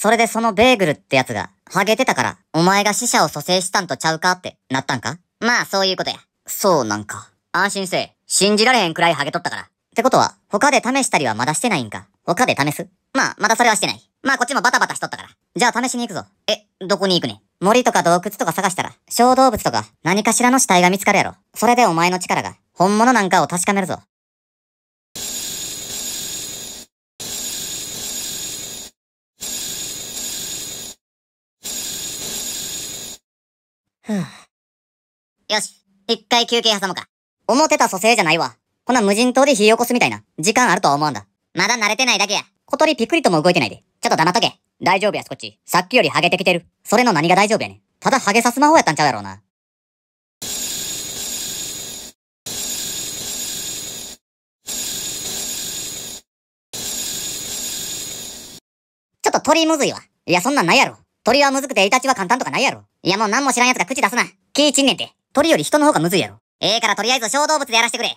それでそのベーグルってやつが、ハゲてたから、お前が死者を蘇生したんとちゃうかってなったんかまあ、そういうことや。そうなんか。安心せえ。信じられへんくらいハゲとったから。ってことは、他で試したりはまだしてないんか。他で試すまあ、まだそれはしてない。まあ、こっちもバタバタしとったから。じゃあ試しに行くぞ。え、どこに行くね森とか洞窟とか探したら、小動物とか何かしらの死体が見つかるやろ。それでお前の力が、本物なんかを確かめるぞ。よし、一回休憩挟もうか。思ってた蘇生じゃないわ。こんな無人島で火起こすみたいな、時間あるとは思うんだ。まだ慣れてないだけや。小鳥ピクリとも動いてないで。ちょっと黙っとけ。大丈夫や、こっち。さっきよりハゲてきてる。それの何が大丈夫やねん。ただハゲさす魔法やったんちゃうやろうな。ちょっと鳥むずいわ。いや、そんなんないやろ。鳥はむずくてイタチは簡単とかないやろ。いやもう何も知らん奴が口出すな。気いちんねんて。鳥より人の方がむずいやろ。ええからとりあえず小動物でやらしてくれ。